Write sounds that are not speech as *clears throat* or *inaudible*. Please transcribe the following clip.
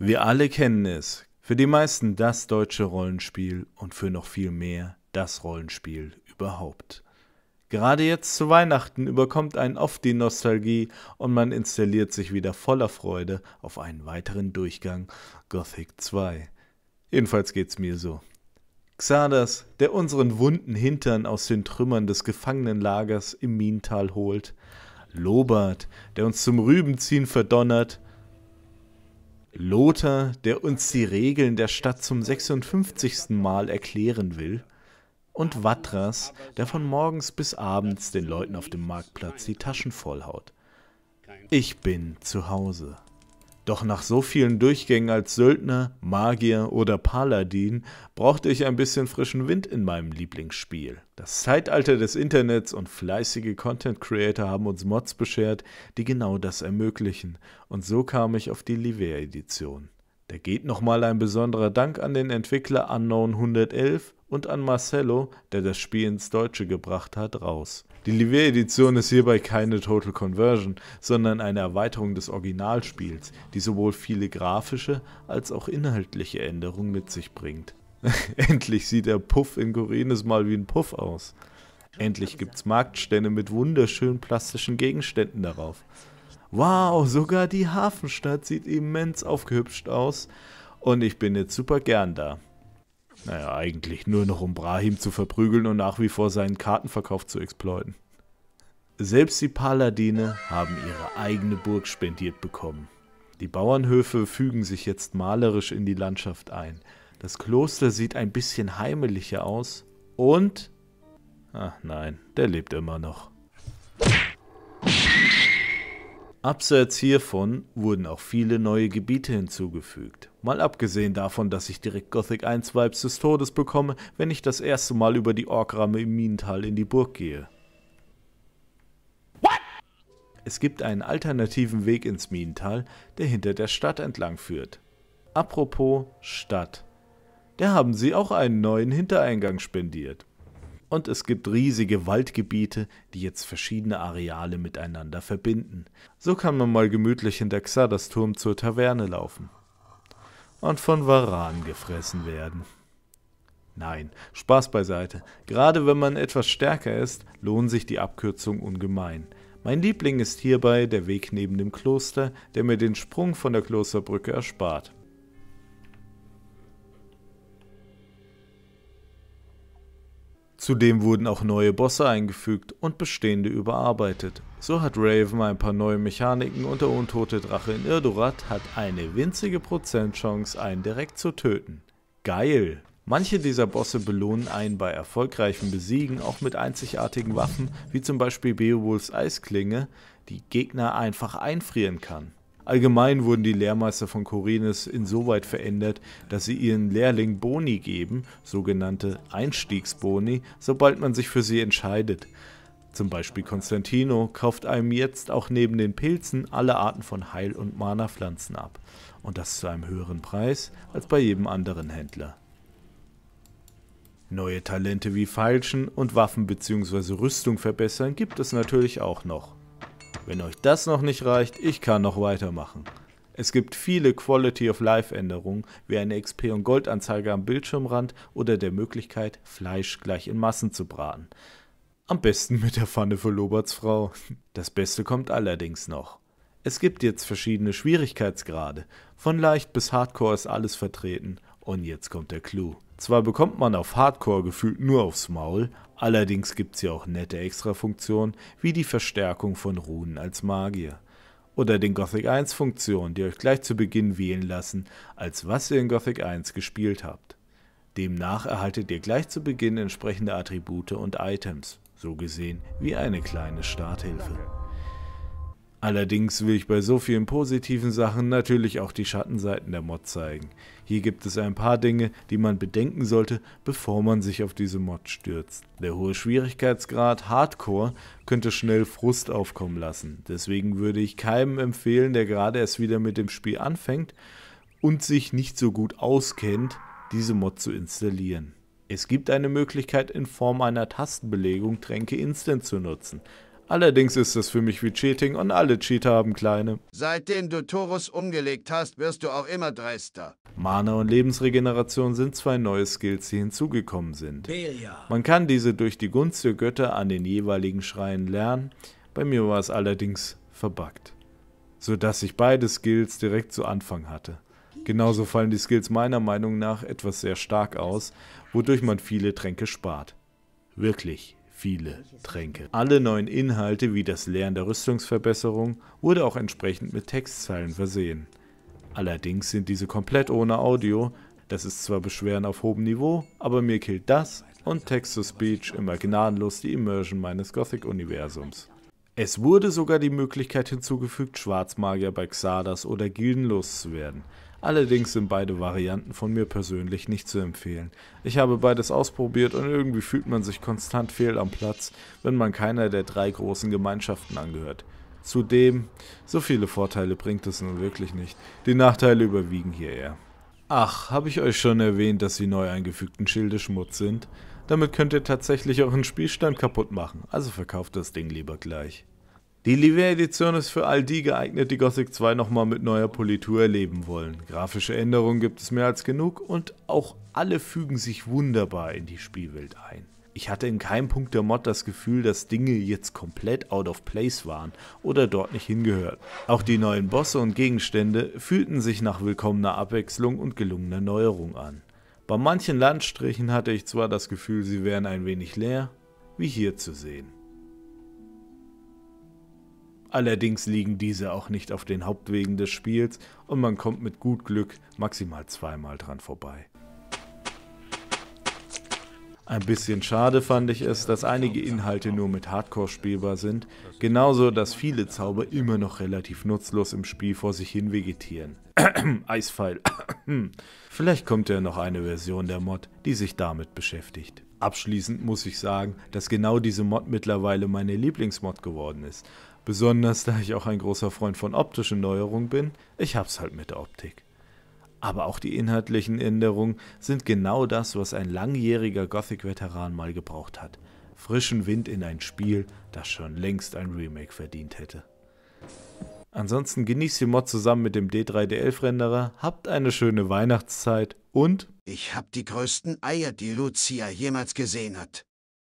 Wir alle kennen es. Für die meisten das deutsche Rollenspiel und für noch viel mehr das Rollenspiel überhaupt. Gerade jetzt zu Weihnachten überkommt einen oft die Nostalgie und man installiert sich wieder voller Freude auf einen weiteren Durchgang Gothic 2. Jedenfalls geht's mir so. Xardas, der unseren wunden Hintern aus den Trümmern des Gefangenenlagers im Minental holt, Lobart, der uns zum Rübenziehen verdonnert, Lothar, der uns die Regeln der Stadt zum 56. Mal erklären will, und Watras, der von morgens bis abends den Leuten auf dem Marktplatz die Taschen vollhaut. Ich bin zu Hause. Doch nach so vielen Durchgängen als Söldner, Magier oder Paladin brauchte ich ein bisschen frischen Wind in meinem Lieblingsspiel. Das Zeitalter des Internets und fleißige Content Creator haben uns Mods beschert, die genau das ermöglichen. Und so kam ich auf die Livea Edition. Da geht nochmal ein besonderer Dank an den Entwickler Unknown 111 und an Marcello, der das Spiel ins Deutsche gebracht hat, raus. Die livier edition ist hierbei keine Total Conversion, sondern eine Erweiterung des Originalspiels, die sowohl viele grafische als auch inhaltliche Änderungen mit sich bringt. *laughs* Endlich sieht der Puff in Korenes mal wie ein Puff aus. Endlich gibt's Marktstände mit wunderschönen plastischen Gegenständen darauf. Wow, sogar die Hafenstadt sieht immens aufgehübscht aus und ich bin jetzt super gern da. Naja, eigentlich nur noch um Brahim zu verprügeln und nach wie vor seinen Kartenverkauf zu exploiten. Selbst die Paladine haben ihre eigene Burg spendiert bekommen. Die Bauernhöfe fügen sich jetzt malerisch in die Landschaft ein. Das Kloster sieht ein bisschen heimelicher aus und... Ach nein, der lebt immer noch. Abseits hiervon wurden auch viele neue Gebiete hinzugefügt. Mal abgesehen davon, dass ich direkt Gothic 1 Vibes des Todes bekomme, wenn ich das erste Mal über die Orkramme im Minental in die Burg gehe. What? Es gibt einen alternativen Weg ins Minental, der hinter der Stadt entlang führt. Apropos Stadt. Da haben sie auch einen neuen Hintereingang spendiert. Und es gibt riesige Waldgebiete, die jetzt verschiedene Areale miteinander verbinden. So kann man mal gemütlich hinter Xadas Turm zur Taverne laufen und von Waran gefressen werden. Nein, Spaß beiseite. Gerade wenn man etwas stärker ist, lohnen sich die Abkürzungen ungemein. Mein Liebling ist hierbei der Weg neben dem Kloster, der mir den Sprung von der Klosterbrücke erspart. Zudem wurden auch neue Bosse eingefügt und bestehende überarbeitet. So hat Raven ein paar neue Mechaniken und der untote Drache in Irdorat hat eine winzige Prozentchance, einen direkt zu töten. Geil! Manche dieser Bosse belohnen einen bei erfolgreichem Besiegen auch mit einzigartigen Waffen, wie zum Beispiel Beowulfs Eisklinge, die Gegner einfach einfrieren kann. Allgemein wurden die Lehrmeister von Corinnes insoweit verändert, dass sie ihren Lehrling Boni geben, sogenannte Einstiegsboni, sobald man sich für sie entscheidet. Zum Beispiel Konstantino kauft einem jetzt auch neben den Pilzen alle Arten von Heil- und Mana-Pflanzen ab. Und das zu einem höheren Preis als bei jedem anderen Händler. Neue Talente wie Feilschen und Waffen bzw. Rüstung verbessern gibt es natürlich auch noch. Wenn euch das noch nicht reicht, ich kann noch weitermachen. Es gibt viele Quality of Life Änderungen, wie eine XP- und Goldanzeige am Bildschirmrand oder der Möglichkeit, Fleisch gleich in Massen zu braten. Am besten mit der Pfanne für Loberts Frau. Das Beste kommt allerdings noch. Es gibt jetzt verschiedene Schwierigkeitsgrade. Von leicht bis Hardcore ist alles vertreten. Und jetzt kommt der Clou. Zwar bekommt man auf Hardcore gefühlt nur aufs Maul, Allerdings gibt es hier auch nette Extra-Funktionen, wie die Verstärkung von Runen als Magier. Oder den Gothic 1-Funktionen, die euch gleich zu Beginn wählen lassen, als was ihr in Gothic 1 gespielt habt. Demnach erhaltet ihr gleich zu Beginn entsprechende Attribute und Items, so gesehen wie eine kleine Starthilfe. Allerdings will ich bei so vielen positiven Sachen natürlich auch die Schattenseiten der Mod zeigen. Hier gibt es ein paar Dinge, die man bedenken sollte, bevor man sich auf diese Mod stürzt. Der hohe Schwierigkeitsgrad Hardcore könnte schnell Frust aufkommen lassen. Deswegen würde ich keinem empfehlen, der gerade erst wieder mit dem Spiel anfängt und sich nicht so gut auskennt, diese Mod zu installieren. Es gibt eine Möglichkeit in Form einer Tastenbelegung Tränke instant zu nutzen. Allerdings ist es für mich wie Cheating und alle Cheater haben kleine. Seitdem du Torus umgelegt hast, wirst du auch immer dreister. Mana und Lebensregeneration sind zwei neue Skills, die hinzugekommen sind. Man kann diese durch die Gunst der Götter an den jeweiligen Schreien lernen, bei mir war es allerdings verbuggt. Sodass ich beide Skills direkt zu Anfang hatte. Genauso fallen die Skills meiner Meinung nach etwas sehr stark aus, wodurch man viele Tränke spart. Wirklich viele Tränke. Alle neuen Inhalte, wie das Lernen der Rüstungsverbesserung, wurde auch entsprechend mit Textzeilen versehen. Allerdings sind diese komplett ohne Audio. Das ist zwar Beschweren auf hohem Niveau, aber mir killt das und Text-to-Speech immer gnadenlos die Immersion meines Gothic-Universums. Es wurde sogar die Möglichkeit hinzugefügt, Schwarzmagier bei Xardas oder Gildenlos zu werden. Allerdings sind beide Varianten von mir persönlich nicht zu empfehlen. Ich habe beides ausprobiert und irgendwie fühlt man sich konstant fehl am Platz, wenn man keiner der drei großen Gemeinschaften angehört. Zudem, so viele Vorteile bringt es nun wirklich nicht. Die Nachteile überwiegen hier eher. Ach, habe ich euch schon erwähnt, dass die neu eingefügten Schilde Schmutz sind? Damit könnt ihr tatsächlich euren Spielstand kaputt machen, also verkauft das Ding lieber gleich. Die Live-Edition ist für all die geeignet, die Gothic 2 nochmal mit neuer Politur erleben wollen. Grafische Änderungen gibt es mehr als genug und auch alle fügen sich wunderbar in die Spielwelt ein. Ich hatte in keinem Punkt der Mod das Gefühl, dass Dinge jetzt komplett out of place waren oder dort nicht hingehört. Auch die neuen Bosse und Gegenstände fühlten sich nach willkommener Abwechslung und gelungener Neuerung an. Bei manchen Landstrichen hatte ich zwar das Gefühl, sie wären ein wenig leer, wie hier zu sehen. Allerdings liegen diese auch nicht auf den Hauptwegen des Spiels und man kommt mit gut Glück maximal zweimal dran vorbei. Ein bisschen schade fand ich es, dass einige Inhalte nur mit Hardcore spielbar sind, genauso dass viele Zauber immer noch relativ nutzlos im Spiel vor sich hin vegetieren. *clears throat* Eispfeil. *clears throat* Vielleicht kommt ja noch eine Version der Mod, die sich damit beschäftigt. Abschließend muss ich sagen, dass genau diese Mod mittlerweile meine Lieblingsmod geworden ist. Besonders da ich auch ein großer Freund von optischen Neuerungen bin, ich hab's halt mit der Optik. Aber auch die inhaltlichen Änderungen sind genau das, was ein langjähriger Gothic-Veteran mal gebraucht hat. Frischen Wind in ein Spiel, das schon längst ein Remake verdient hätte. Ansonsten genießt die Mod zusammen mit dem d 3 d 11 renderer habt eine schöne Weihnachtszeit und... Ich hab die größten Eier, die Lucia jemals gesehen hat.